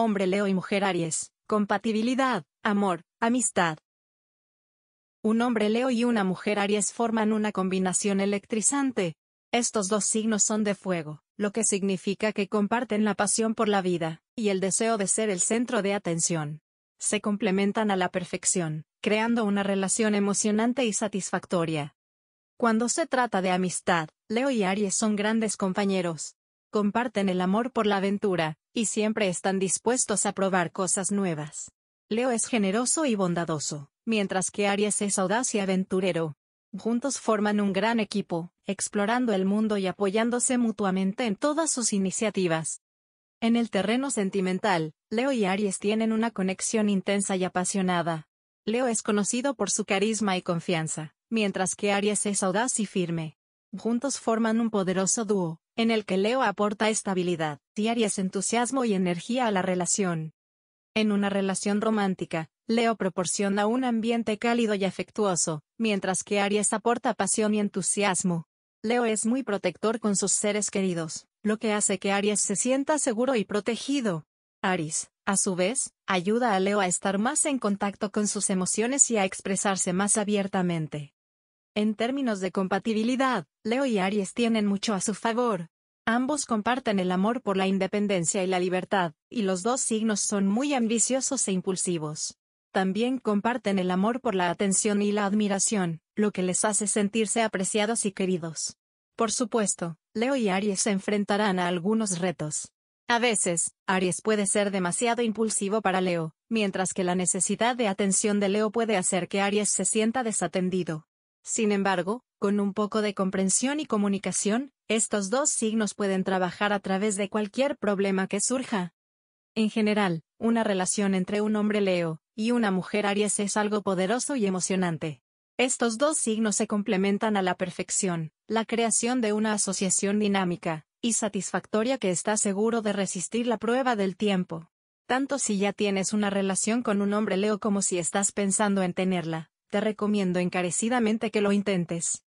hombre Leo y mujer Aries, compatibilidad, amor, amistad. Un hombre Leo y una mujer Aries forman una combinación electrizante. Estos dos signos son de fuego, lo que significa que comparten la pasión por la vida, y el deseo de ser el centro de atención. Se complementan a la perfección, creando una relación emocionante y satisfactoria. Cuando se trata de amistad, Leo y Aries son grandes compañeros, comparten el amor por la aventura, y siempre están dispuestos a probar cosas nuevas. Leo es generoso y bondadoso, mientras que Aries es audaz y aventurero. Juntos forman un gran equipo, explorando el mundo y apoyándose mutuamente en todas sus iniciativas. En el terreno sentimental, Leo y Aries tienen una conexión intensa y apasionada. Leo es conocido por su carisma y confianza, mientras que Aries es audaz y firme. Juntos forman un poderoso dúo, en el que Leo aporta estabilidad, diarias entusiasmo y energía a la relación. En una relación romántica, Leo proporciona un ambiente cálido y afectuoso, mientras que Aries aporta pasión y entusiasmo. Leo es muy protector con sus seres queridos, lo que hace que Aries se sienta seguro y protegido. Aries, a su vez, ayuda a Leo a estar más en contacto con sus emociones y a expresarse más abiertamente. En términos de compatibilidad, Leo y Aries tienen mucho a su favor. Ambos comparten el amor por la independencia y la libertad, y los dos signos son muy ambiciosos e impulsivos. También comparten el amor por la atención y la admiración, lo que les hace sentirse apreciados y queridos. Por supuesto, Leo y Aries se enfrentarán a algunos retos. A veces, Aries puede ser demasiado impulsivo para Leo, mientras que la necesidad de atención de Leo puede hacer que Aries se sienta desatendido. Sin embargo, con un poco de comprensión y comunicación, estos dos signos pueden trabajar a través de cualquier problema que surja. En general, una relación entre un hombre Leo y una mujer Aries es algo poderoso y emocionante. Estos dos signos se complementan a la perfección, la creación de una asociación dinámica y satisfactoria que está seguro de resistir la prueba del tiempo. Tanto si ya tienes una relación con un hombre Leo como si estás pensando en tenerla, te recomiendo encarecidamente que lo intentes.